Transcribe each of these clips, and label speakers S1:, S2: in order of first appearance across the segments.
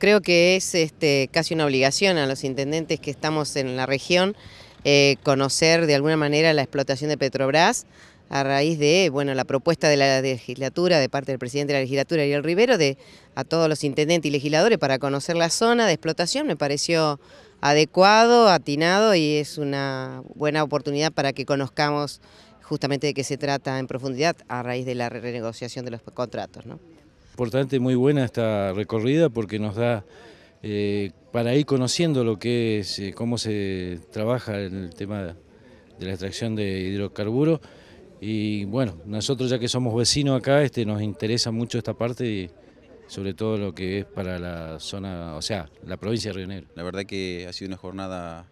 S1: Creo que es este, casi una obligación a los intendentes que estamos en la región eh, conocer de alguna manera la explotación de Petrobras a raíz de bueno, la propuesta de la legislatura de parte del presidente de la legislatura, Ariel Rivero, de a todos los intendentes y legisladores para conocer la zona de explotación. Me pareció adecuado, atinado y es una buena oportunidad para que conozcamos justamente de qué se trata en profundidad a raíz de la renegociación de los contratos
S2: importante, muy buena esta recorrida porque nos da eh, para ir conociendo lo que es, eh, cómo se trabaja en el tema de la extracción de hidrocarburos. Y bueno, nosotros ya que somos vecinos acá, este, nos interesa mucho esta parte y sobre todo lo que es para la zona,
S3: o sea, la provincia de Río Negro. La verdad que ha sido una jornada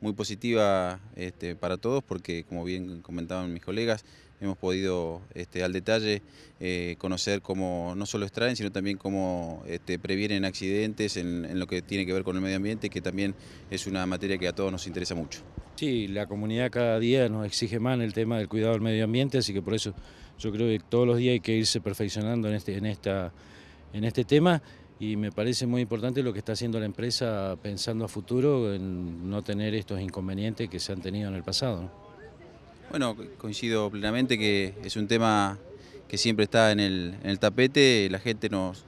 S3: muy positiva este, para todos porque, como bien comentaban mis colegas, hemos podido este, al detalle eh, conocer cómo no solo extraen, sino también cómo este, previenen accidentes en, lo que tiene que ver con el medio ambiente, que también es una materia que a todos nos interesa mucho. Sí,
S2: la comunidad cada día nos exige más en el tema del cuidado del medio ambiente, así que por eso yo creo que todos los días hay que irse perfeccionando en este, en esta, en este tema y me parece muy importante lo que está haciendo la empresa pensando a futuro en no tener estos inconvenientes que se han tenido en el pasado.
S3: Bueno, coincido plenamente que es un tema que siempre está en el, tapete, la gente nos,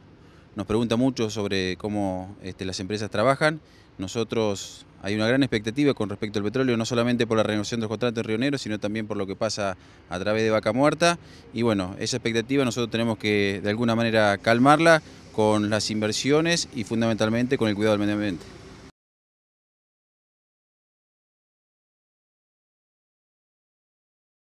S3: nos pregunta mucho sobre cómo este, las empresas trabajan, nosotros hay una gran expectativa con respecto al petróleo, no solamente por la renovación de los contratos en sino también por lo que pasa a través de Vaca Muerta. Y bueno, esa expectativa nosotros tenemos que de alguna manera calmarla con las inversiones y fundamentalmente con el cuidado del medio ambiente.